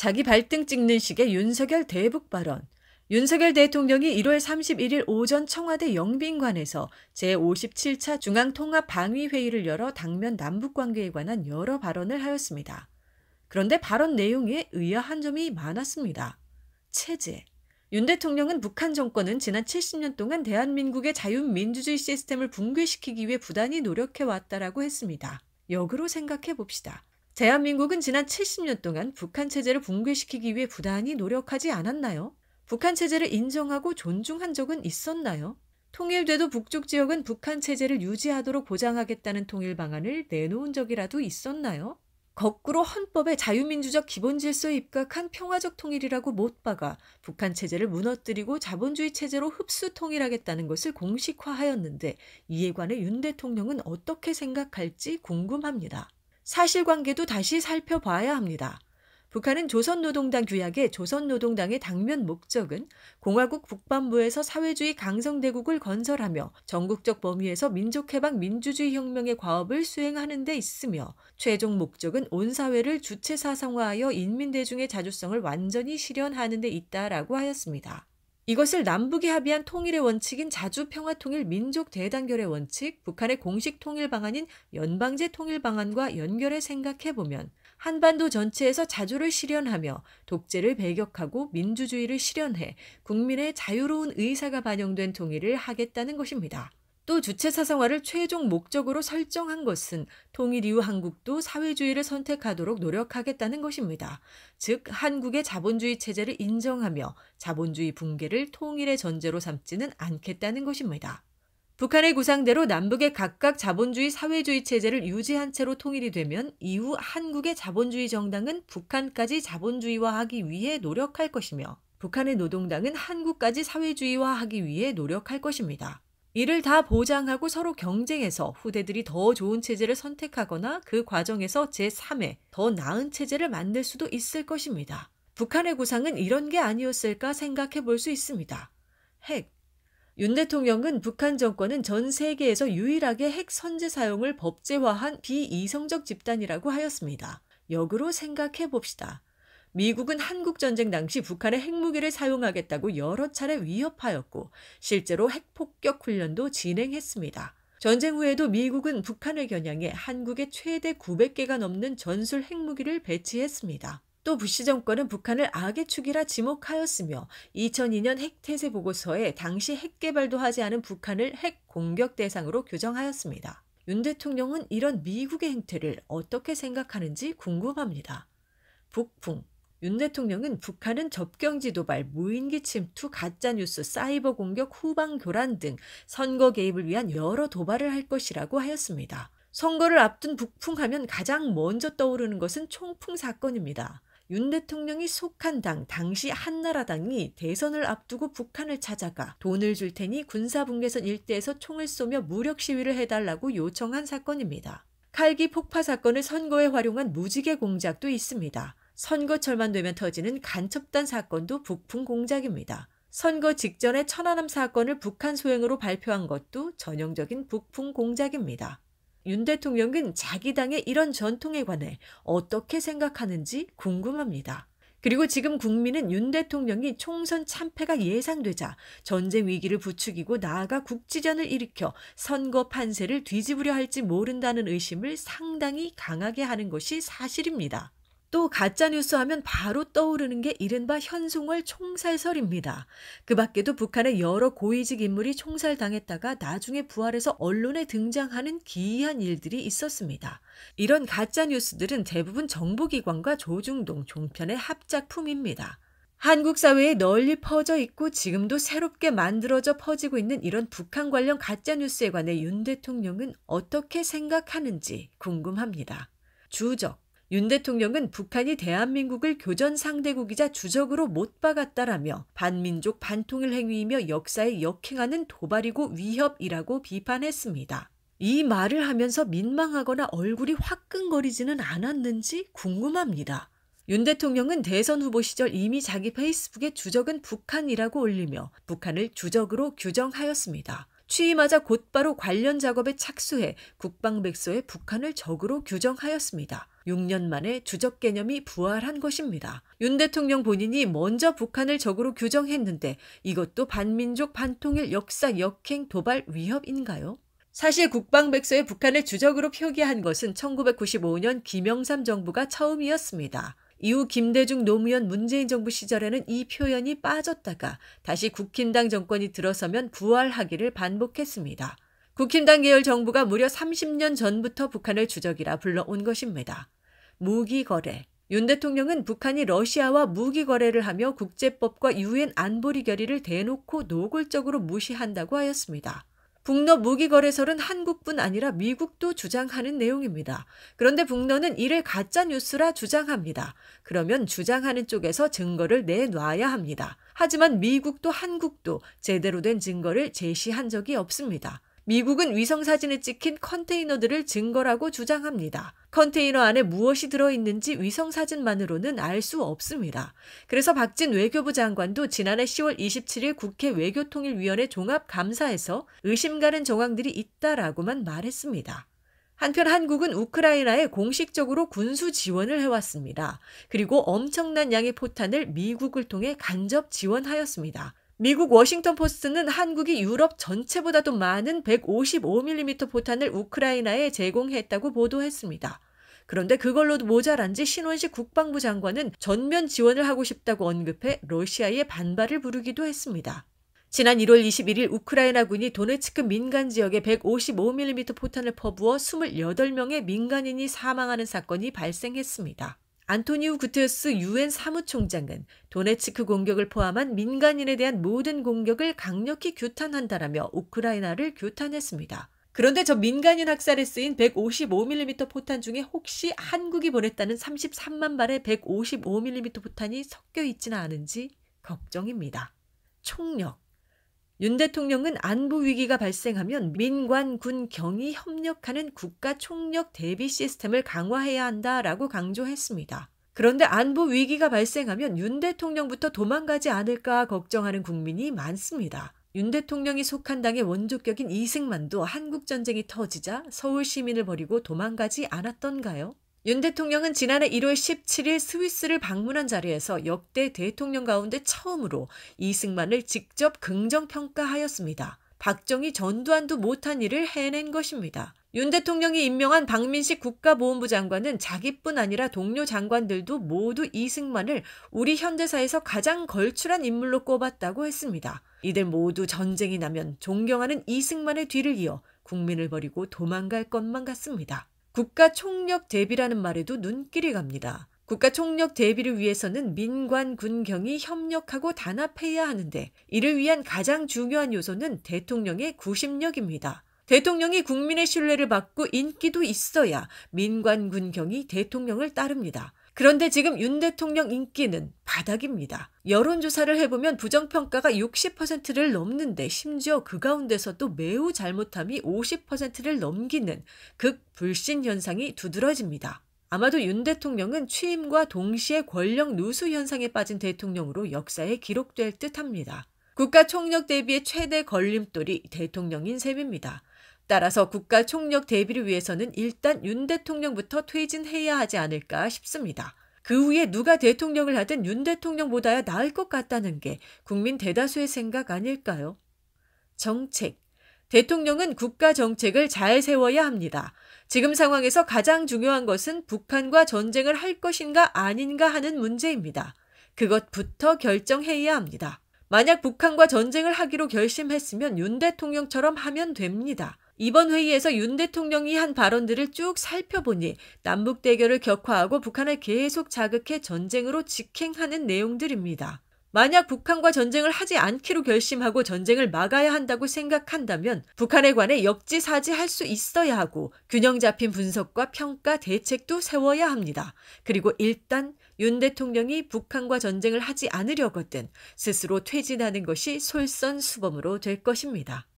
자기 발등 찍는 식의 윤석열 대북 발언. 윤석열 대통령이 1월 31일 오전 청와대 영빈관에서 제57차 중앙통합방위회의를 열어 당면 남북관계에 관한 여러 발언을 하였습니다. 그런데 발언 내용에 의아한 점이 많았습니다. 체제. 윤 대통령은 북한 정권은 지난 70년 동안 대한민국의 자유민주주의 시스템을 붕괴시키기 위해 부단히 노력해왔다라고 했습니다. 역으로 생각해 봅시다. 대한민국은 지난 70년 동안 북한 체제를 붕괴시키기 위해 부단히 노력하지 않았나요? 북한 체제를 인정하고 존중한 적은 있었나요? 통일돼도 북쪽 지역은 북한 체제를 유지하도록 보장하겠다는 통일 방안을 내놓은 적이라도 있었나요? 거꾸로 헌법의 자유민주적 기본 질서에 입각한 평화적 통일이라고 못 박아 북한 체제를 무너뜨리고 자본주의 체제로 흡수 통일하겠다는 것을 공식화하였는데 이에 관해 윤 대통령은 어떻게 생각할지 궁금합니다. 사실관계도 다시 살펴봐야 합니다. 북한은 조선노동당 규약의 조선노동당의 당면 목적은 공화국 북반부에서 사회주의 강성대국을 건설하며 전국적 범위에서 민족해방 민주주의 혁명의 과업을 수행하는 데 있으며 최종 목적은 온 사회를 주체사상화하여 인민대중의 자주성을 완전히 실현하는 데 있다라고 하였습니다. 이것을 남북이 합의한 통일의 원칙인 자주평화통일민족대단결의 원칙, 북한의 공식 통일 방안인 연방제 통일 방안과 연결해 생각해 보면 한반도 전체에서 자주를 실현하며 독재를 배격하고 민주주의를 실현해 국민의 자유로운 의사가 반영된 통일을 하겠다는 것입니다. 또 주체 사상화를 최종 목적으로 설정한 것은 통일 이후 한국도 사회주의를 선택하도록 노력하겠다는 것입니다. 즉 한국의 자본주의 체제를 인정하며 자본주의 붕괴를 통일의 전제로 삼지는 않겠다는 것입니다. 북한의 구상대로 남북의 각각 자본주의 사회주의 체제를 유지한 채로 통일이 되면 이후 한국의 자본주의 정당은 북한까지 자본주의화하기 위해 노력할 것이며 북한의 노동당은 한국까지 사회주의화하기 위해 노력할 것입니다. 이를 다 보장하고 서로 경쟁해서 후대들이 더 좋은 체제를 선택하거나 그 과정에서 제3의 더 나은 체제를 만들 수도 있을 것입니다. 북한의 구상은 이런 게 아니었을까 생각해 볼 수 있습니다. 핵. 윤 대통령은 북한 정권은 전 세계에서 유일하게 핵 선제 사용을 법제화한 비이성적 집단이라고 하였습니다. 역으로 생각해 봅시다. 미국은 한국전쟁 당시 북한의 핵무기를 사용하겠다고 여러 차례 위협하였고 실제로 핵폭격 훈련도 진행했습니다. 전쟁 후에도 미국은 북한을 겨냥해 한국에 최대 900개가 넘는 전술 핵무기를 배치했습니다. 또 부시 정권은 북한을 악의 축이라 지목하였으며 2002년 핵태세 보고서에 당시 핵개발도 하지 않은 북한을 핵 공격 대상으로 규정하였습니다. 윤 대통령은 이런 미국의 행태를 어떻게 생각하는지 궁금합니다. 북풍 윤 대통령은 북한은 접경지 도발, 무인기 침투, 가짜뉴스, 사이버 공격, 후방 교란 등 선거 개입을 위한 여러 도발을 할 것이라고 하였습니다. 선거를 앞둔 북풍하면 가장 먼저 떠오르는 것은 총풍 사건입니다. 윤 대통령이 속한 당, 당시 한나라당이 대선을 앞두고 북한을 찾아가 돈을 줄 테니 군사분계선 일대에서 총을 쏘며 무력 시위를 해달라고 요청한 사건입니다. 칼기 폭파 사건을 선거에 활용한 무지개 공작도 있습니다. 선거철만 되면 터지는 간첩단 사건도 북풍 공작입니다. 선거 직전에 천안함 사건을 북한 소행으로 발표한 것도 전형적인 북풍 공작입니다. 윤 대통령은 자기 당의 이런 전통에 관해 어떻게 생각하는지 궁금합니다. 그리고 지금 국민은 윤 대통령이 총선 참패가 예상되자 전쟁 위기를 부추기고 나아가 국지전을 일으켜 선거 판세를 뒤집으려 할지 모른다는 의심을 상당히 강하게 하는 것이 사실입니다. 또 가짜뉴스 하면 바로 떠오르는 게 이른바 현송월 총살설입니다. 그 밖에도 북한의 여러 고위직 인물이 총살당했다가 나중에 부활해서 언론에 등장하는 기이한 일들이 있었습니다. 이런 가짜뉴스들은 대부분 정보기관과 조중동 종편의 합작품입니다. 한국 사회에 널리 퍼져 있고 지금도 새롭게 만들어져 퍼지고 있는 이런 북한 관련 가짜뉴스에 관해 윤 대통령은 어떻게 생각하는지 궁금합니다. 주적 윤 대통령은 북한이 대한민국을 교전 상대국이자 주적으로 못 박았다라며 반민족 반통일 행위이며 역사에 역행하는 도발이고 위협이라고 비판했습니다. 이 말을 하면서 민망하거나 얼굴이 화끈거리지는 않았는지 궁금합니다. 윤 대통령은 대선 후보 시절 이미 자기 페이스북에 주적은 북한이라고 올리며 북한을 주적으로 규정하였습니다. 취임하자 곧바로 관련 작업에 착수해 국방백서에 북한을 적으로 규정하였습니다. 6년 만에 주적 개념이 부활한 것입니다. 윤 대통령 본인이 먼저 북한을 적으로 규정했는데 이것도 반민족 반통일 역사 역행 도발 위협인가요? 사실 국방백서에 북한을 주적으로 표기한 것은 1995년 김영삼 정부가 처음이었습니다. 이후 김대중 노무현 문재인 정부 시절에는 이 표현이 빠졌다가 다시 국힘당 정권이 들어서면 부활하기를 반복했습니다. 국힘당 계열 정부가 무려 30년 전부터 북한을 주적이라 불러온 것입니다. 무기 거래. 윤 대통령은 북한이 러시아와 무기 거래를 하며 국제법과 유엔 안보리 결의를 대놓고 노골적으로 무시한다고 하였습니다. 북러 무기거래설은 한국뿐 아니라 미국도 주장하는 내용입니다. 그런데 북러는 이를 가짜 뉴스라 주장합니다. 그러면 주장하는 쪽에서 증거를 내놔야 합니다. 하지만 미국도 한국도 제대로 된 증거를 제시한 적이 없습니다. 미국은 위성사진을 찍힌 컨테이너들을 증거라고 주장합니다. 컨테이너 안에 무엇이 들어있는지 위성사진만으로는 알 수 없습니다. 그래서 박진 외교부 장관도 지난해 10월 27일 국회 외교통일위원회 종합감사에서 의심가는 정황들이 있다라고만 말했습니다. 한편 한국은 우크라이나에 공식적으로 군수 지원을 해왔습니다. 그리고 엄청난 양의 포탄을 미국을 통해 간접 지원하였습니다. 미국 워싱턴 포스트는 한국이 유럽 전체보다도 많은 155mm 포탄을 우크라이나에 제공했다고 보도했습니다. 그런데 그걸로도 모자란지 신원식 국방부 장관은 전면 지원을 하고 싶다고 언급해 러시아의 반발을 부르기도 했습니다. 지난 1월 21일 우크라이나군이 도네츠크 민간 지역에 155mm 포탄을 퍼부어 28명의 민간인이 사망하는 사건이 발생했습니다. 안토니우 구테스 유엔 사무총장은 도네츠크 공격을 포함한 민간인에 대한 모든 공격을 강력히 규탄한다라며 우크라이나를 규탄했습니다. 그런데 저 민간인 학살에 쓰인 155mm 포탄 중에 혹시 한국이 보냈다는 33만 발의 155mm 포탄이 섞여 있지는 않은지 걱정입니다. 총력 윤 대통령은 안보 위기가 발생하면 민관 군 경이 협력하는 국가 총력 대비 시스템을 강화해야 한다라고 강조했습니다. 그런데 안보 위기가 발생하면 윤 대통령부터 도망가지 않을까 걱정하는 국민이 많습니다. 윤 대통령이 속한 당의 원조격인 이승만도 한국 전쟁이 터지자 서울 시민을 버리고 도망가지 않았던가요? 윤 대통령은 지난해 1월 17일 스위스를 방문한 자리에서 역대 대통령 가운데 처음으로 이승만을 직접 긍정 평가하였습니다. 박정희 전두환도 못한 일을 해낸 것입니다. 윤 대통령이 임명한 박민식 국가보훈부 장관은 자기뿐 아니라 동료 장관들도 모두 이승만을 우리 현대사에서 가장 걸출한 인물로 꼽았다고 했습니다. 이들 모두 전쟁이 나면 존경하는 이승만의 뒤를 이어 국민을 버리고 도망갈 것만 같습니다. 국가 총력 대비라는 말에도 눈길이 갑니다. 국가 총력 대비를 위해서는 민관 군경이 협력하고 단합해야 하는데 이를 위한 가장 중요한 요소는 대통령의 구심력입니다. 대통령이 국민의 신뢰를 받고 인기도 있어야 민관 군경이 대통령을 따릅니다. 그런데 지금 윤 대통령 인기는 바닥입니다. 여론조사를 해보면 부정평가가 60%를 넘는데 심지어 그 가운데서도 매우 잘못함이 50%를 넘기는 극불신 현상이 두드러집니다. 아마도 윤 대통령은 취임과 동시에 권력 누수 현상에 빠진 대통령으로 역사에 기록될 듯 합니다. 국가 총력 대비의 최대 걸림돌이 대통령인 셈입니다. 따라서 국가 총력 대비를 위해서는 일단 윤 대통령부터 퇴진해야 하지 않을까 싶습니다. 그 후에 누가 대통령을 하든 윤 대통령보다야 나을 것 같다는 게 국민 대다수의 생각 아닐까요? 정책. 대통령은 국가 정책을 잘 세워야 합니다. 지금 상황에서 가장 중요한 것은 북한과 전쟁을 할 것인가 아닌가 하는 문제입니다. 그것부터 결정해야 합니다. 만약 북한과 전쟁을 하기로 결심했으면 윤 대통령처럼 하면 됩니다. 이번 회의에서 윤 대통령이 한 발언들을 쭉 살펴보니 남북 대결을 격화하고 북한을 계속 자극해 전쟁으로 직행하는 내용들입니다. 만약 북한과 전쟁을 하지 않기로 결심하고 전쟁을 막아야 한다고 생각한다면 북한에 관해 역지사지할 수 있어야 하고 균형 잡힌 분석과 평가 대책도 세워야 합니다. 그리고 일단 윤 대통령이 북한과 전쟁을 하지 않으려거든 스스로 퇴진하는 것이 솔선수범으로 될 것입니다.